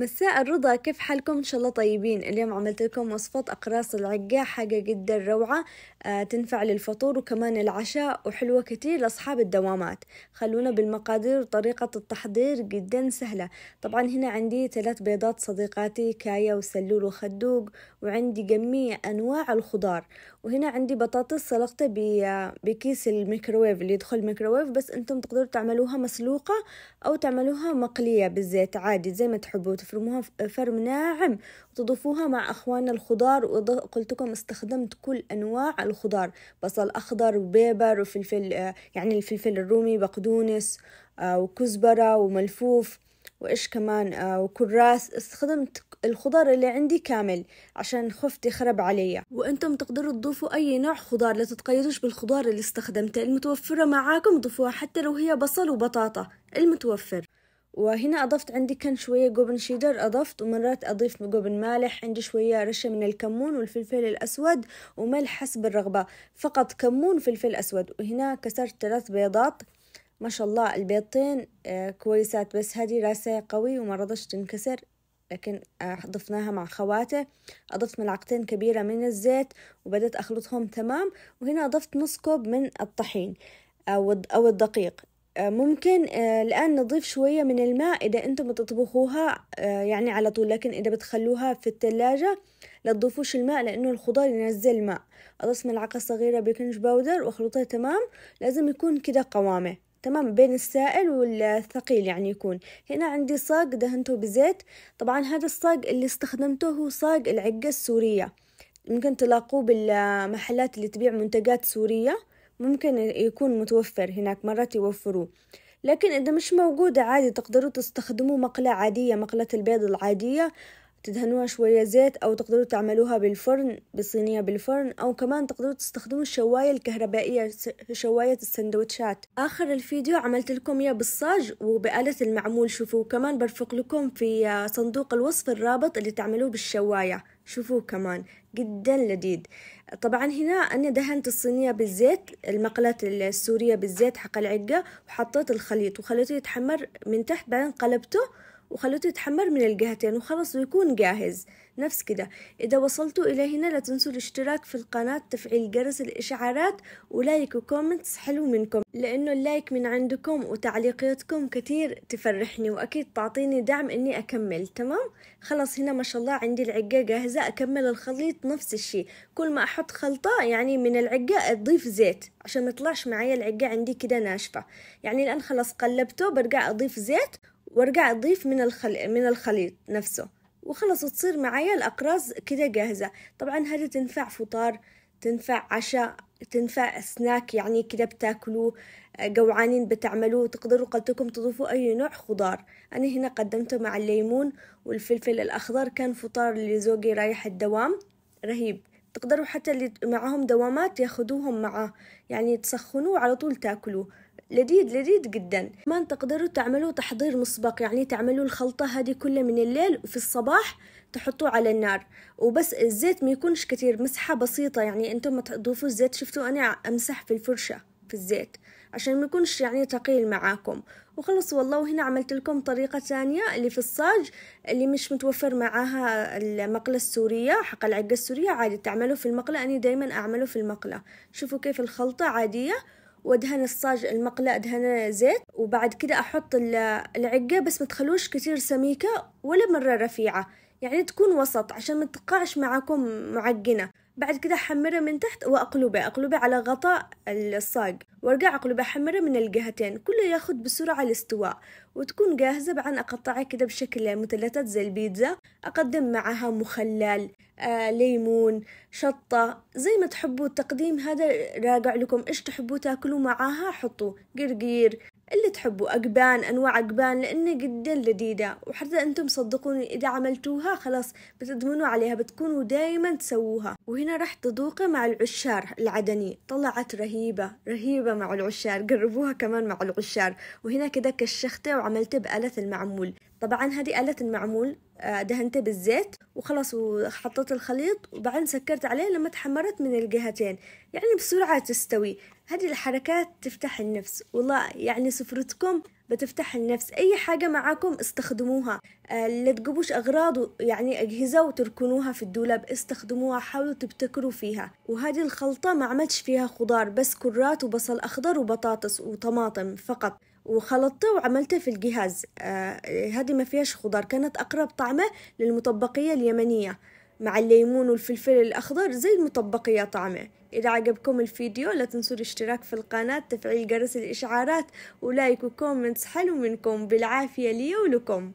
مساء الرضا كيف حالكم ان شاء الله طيبين اليوم عملت لكم وصفة اقراص العقة حاجة جدا روعة آه تنفع للفطور وكمان العشاء وحلوة كتير لاصحاب الدوامات خلونا بالمقادير وطريقة التحضير جدا سهلة طبعا هنا عندي ثلاث بيضات صديقاتي كايا وسلول وخدوق وعندي جميع انواع الخضار وهنا عندي بطاطس سلقتها آه، بكيس الميكروويف اللي يدخل الميكروويف بس انتم تقدروا تعملوها مسلوقة او تعملوها مقلية بالزيت عادي زي ما تحبوا تفرموها فرم ناعم وتضيفوها مع أخواننا الخضار وقلت لكم استخدمت كل أنواع الخضار بصل أخضر وبيبر وفلفل آه، يعني الفلفل الرومي بقدونس آه، وكزبرة وملفوف وإيش كمان آه، وكراس استخدمت الخضار اللي عندي كامل عشان خفت يخرب علي وانتم تقدروا تضيفوا اي نوع خضار لا تتقيدوش بالخضار اللي استخدمته المتوفرة معاكم ضيفوها حتى لو هي بصل وبطاطا المتوفر وهنا أضفت عندي كان شوية جبن شيدر أضفت ومرات أضيف جبن مالح عندي شوية رشة من الكمون والفلفل الأسود وملح حسب الرغبة فقط كمون وفلفل أسود وهنا كسرت ثلاث بيضات ما شاء الله البيضتين آه، كويسات بس هذه راسة قوي وما رضش تنكسر لكن آه، ضفناها مع خواته أضفت ملعقتين كبيرة من الزيت وبدأت أخلطهم تمام وهنا أضفت نص كوب من الطحين أو الدقيق آه، ممكن آه، الآن نضيف شوية من الماء إذا أنتم بتطبخوها آه، يعني على طول لكن إذا بتخلوها في الثلاجة لا تضيفوش الماء لأنه الخضار ينزل الماء أضف ملعقة صغيرة بيكنج باودر وأخلطها تمام لازم يكون كده قوامه تمام بين السائل والثقيل يعني يكون هنا عندي صاج دهنته بزيت طبعا هذا الصاج اللي استخدمته هو صاج العقة السورية ممكن تلاقوه بالمحلات اللي تبيع منتجات سورية ممكن يكون متوفر هناك مرات يوفروه لكن إذا مش موجودة عادي تقدروا تستخدموا مقلة عادية مقلة البيض العادية تدهنوها شوية زيت أو تقدروا تعملوها بالفرن بصينية بالفرن أو كمان تقدروا تستخدموا الشواية الكهربائية شواية السندوتشات آخر الفيديو عملت لكم إياه بالصاج وبآلة المعمول شوفوا كمان برفق لكم في صندوق الوصف الرابط اللي تعملوه بالشواية شوفوه كمان جدا لذيذ طبعا هنا أنا دهنت الصينية بالزيت المقلاة السورية بالزيت حق العقة وحطيت الخليط وخليته يتحمر من تحت بعدين قلبته وخليته يتحمر من الجهتين وخلص ويكون جاهز نفس كده إذا وصلتوا إلى هنا لا تنسوا الاشتراك في القناة تفعيل جرس الإشعارات ولايك وكومنتس حلو منكم لأنه اللايك من عندكم وتعليقاتكم كتير تفرحني وأكيد تعطيني دعم إني أكمل تمام خلاص هنا ما شاء الله عندي العجة جاهزة أكمل الخليط نفس الشي كل ما أحط خلطة يعني من العجة أضيف زيت عشان ما تطلعش معايا العجة عندي كده ناشفة يعني الآن خلاص قلبته برجع أضيف زيت وارجع أضيف من, من الخليط نفسه وخلص تصير معايا الأقراص كده جاهزة طبعا هذا تنفع فطار تنفع عشاء تنفع سناك يعني كده بتاكلوه آه، جوعانين بتعملوه تقدروا قدكم تضيفوا أي نوع خضار أنا هنا قدمته مع الليمون والفلفل الأخضر كان فطار لزوجي رايح الدوام رهيب تقدروا حتى اللي معهم دوامات ياخدوهم معاه يعني تسخنوه على طول تاكلوه لذيذ لذيذ جدا كمان تقدروا تعملوا تحضير مسبق يعني تعملوا الخلطة هذه كلها من الليل وفي الصباح تحطوه على النار وبس الزيت ما يكونش كتير مسحة بسيطة يعني انتم ما تضيفوا الزيت شفتوا انا امسح في الفرشة في الزيت عشان ما يكونش يعني ثقيل معاكم وخلص والله وهنا عملت لكم طريقة ثانية اللي في الصاج اللي مش متوفر معاها المقلة السورية حق العقة السورية عادي تعملوا في المقلة أنا دايما أعمله في المقلة شوفوا كيف الخلطة عادية وادهن الصاج المقلى ادهنه زيت وبعد كده احط العقة بس ما تخلوش كتير سميكة ولا مرة رفيعة يعني تكون وسط عشان ما تقعش معاكم معجنة بعد كده احمره من تحت واقلبه اقلبه على غطاء الصاج وارجع عقلبة حمرة من الجهتين كله ياخد بسرعة الاستواء وتكون جاهزة بعد أقطعها كده بشكل مثلثات زي البيتزا أقدم معها مخلل آه، ليمون شطة زي ما تحبوا التقديم هذا راجع لكم إيش تحبوا تاكلوا معاها حطوا قرقير اللي تحبوا أقبان أنواع أقبان لأنها جدا لذيذة وحتى أنتم صدقوني إذا عملتوها خلاص بتدمنوا عليها بتكونوا دايما تسووها وهنا راح تذوقي مع العشار العدني طلعت رهيبة رهيبة مع العشار جربوها كمان مع العشار وهنا كده كشخته وعملتها بآلة المعمول طبعا هذه آلة المعمول آه، دهنته بالزيت وخلاص وحطيت الخليط وبعدين سكرت عليه لما تحمرت من الجهتين يعني بسرعة تستوي هذه الحركات تفتح النفس والله يعني سفرتكم بتفتح النفس أي حاجة معاكم استخدموها آه، لا تجيبوش أغراض يعني أجهزة وتركنوها في الدولاب استخدموها حاولوا تبتكروا فيها وهذه الخلطة ما عملتش فيها خضار بس كرات وبصل أخضر وبطاطس وطماطم فقط وخلطته وعملته في الجهاز آه هذه ما فيهاش خضار كانت أقرب طعمه للمطبقية اليمنية مع الليمون والفلفل الأخضر زي المطبق يا طعمه إذا عجبكم الفيديو لا تنسوا الاشتراك في القناة تفعيل جرس الإشعارات ولايك وكومنتس حلو منكم بالعافية لي ولكم